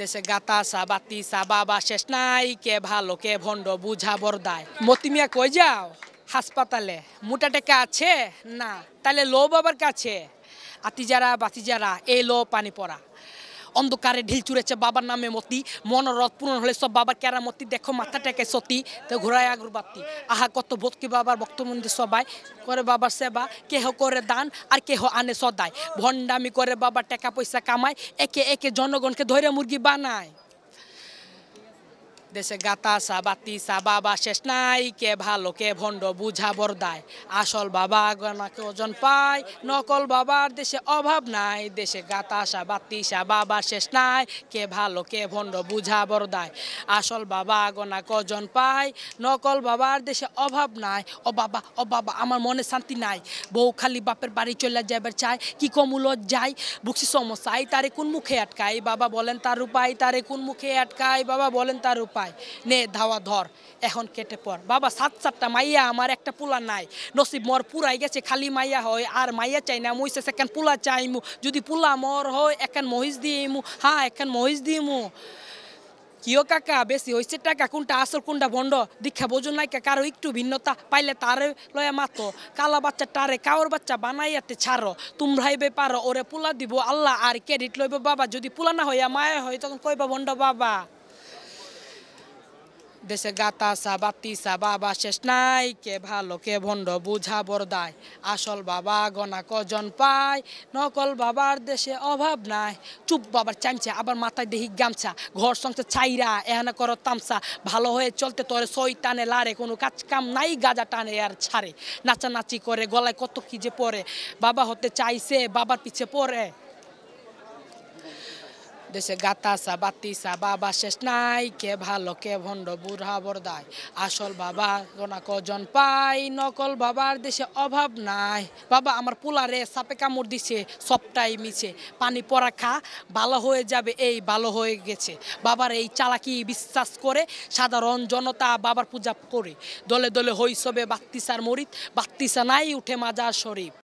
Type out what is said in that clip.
দেশে গাতা সা বাতি সা বাবা শেষ নাই কে ভালো কে ভণ্ড বুঝা বরদায় মতিমিয়া কই যাও হাসপাতালে মোটা টেকা আছে না তাহলে লো বাবার কাছে আতি যারা বাতি যারা এই লো পানি পড়া অন্ধকারে ঢিল চুরেছে বাবার নামে মতি মনোরথ পূরণ হলে সব বাবার মতি দেখো মাথা টেকে সতী তো ঘোরায় আগরবাতি আহা কত ভক্তি বাবার ভক্তমন্দির সবাই করে বাবার সেবা কেহ করে দান আর কেহ আনে সদায় ভণ্ডামি করে বাবা টাকা পয়সা কামায় একে একে জনগণকে ধৈর্য মুরগি বানায় দেশে গাতা সা বাতি বাবা শেষ নাই কে ভালো কে ভণ্ড বুঝা বরদায় আসল বাবা গণাকে ওজন পায় নকল বাবার দেশে অভাব নাই দেশে গাতা সা বাতি বাবা শেষ নাই কে ভালো কে ভণ্ড বুঝা বরদায় আসল বাবা গণাকে ওজন পায় নকল বাবার দেশে অভাব নাই ও বাবা ও বাবা আমার মনে শান্তি নাই বউ খালি বাপের বাড়ি চলে যাবার চায় কি কমুলত যায় বুকসি সমস্যায় তারে কোন মুখে আটকায় বাবা বলেন তার উপায় তারে কোন মুখে আটকায় বাবা বলেন তার উপায় পায় নে ধাওয়া ধর এখন কেটে পর বাবা সাত সাতটা মাইয়া আমার একটা পোলা নাই নসিব মর পুরাই গেছে খালি মাইয়া হয় আর মাইয়া চাই না মইছে সেখান পোলা চাইমু যদি পোলা মর হয় এখান মহিষ দিয়েমু হ্যাঁ এখান মহিষ দিয়েমু কিও কাকা বেশি হয়েছে টাকা কোনটা আসল কোনটা বন্ড দীক্ষা বোঝন নাই কারো একটু ভিন্নতা পাইলে তারে লয়া মাত কালা বাচ্চা টারে কাওর বাচ্চা বানাইয়াতে ছাড়ো তোমরাই বে পারো ওরে পোলা দিব আল্লাহ আর ক্রেডিট লইব বাবা যদি পোলা না হইয়া মায়া হয় তখন কইবা বন্ড বাবা দেশে গাতা সা বাতিসা বাবা শেষ নাই কে ভালো কে ভণ্ড বুঝা বরদায় আসল বাবা গনা কজন পায় নকল বাবার দেশে অভাব নাই চুপ বাবার চাইছে আবার মাথায় দেহি গামছা ঘর সংসার ছাইরা এহানা কর তামসা ভালো হয়ে চলতে তোরে সই টানে লারে কোনো কাজ কাম নাই গাজা টানে আর ছাড়ে নাচানাচি করে গলায় কত কি যে পরে বাবা হতে চাইছে বাবার পিছে পরে দেশে গাতাসা বাতিসা বাবা শেষ নাই কে ভালো কে ভণ্ড বুড়া বরদায় আসল বাবা গোনা কজন পাই নকল বাবার দেশে অভাব নাই বাবা আমার পোলারে সাপে কামড় দিছে সবটাই মিছে পানি পরা খা ভালো হয়ে যাবে এই ভালো হয়ে গেছে বাবার এই চালাকি বিশ্বাস করে সাধারণ জনতা বাবার পূজা করে দলে দলে হইসবে বাত্তিসার মরিত বাত্তিসা নাই উঠে মাজার শরীফ